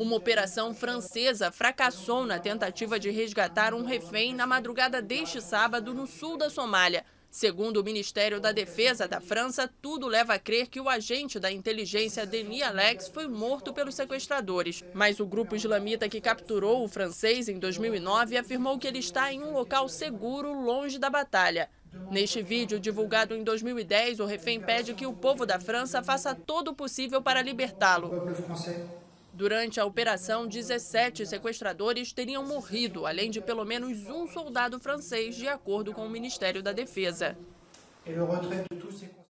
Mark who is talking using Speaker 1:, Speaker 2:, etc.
Speaker 1: Uma operação francesa fracassou na tentativa de resgatar um refém na madrugada deste sábado no sul da Somália. Segundo o Ministério da Defesa da França, tudo leva a crer que o agente da inteligência Denis Alex foi morto pelos sequestradores. Mas o grupo islamita que capturou o francês em 2009 afirmou que ele está em um local seguro, longe da batalha. Neste vídeo, divulgado em 2010, o refém pede que o povo da França faça todo o possível para libertá-lo. Durante a operação, 17 sequestradores teriam morrido, além de pelo menos um soldado francês, de acordo com o Ministério da Defesa.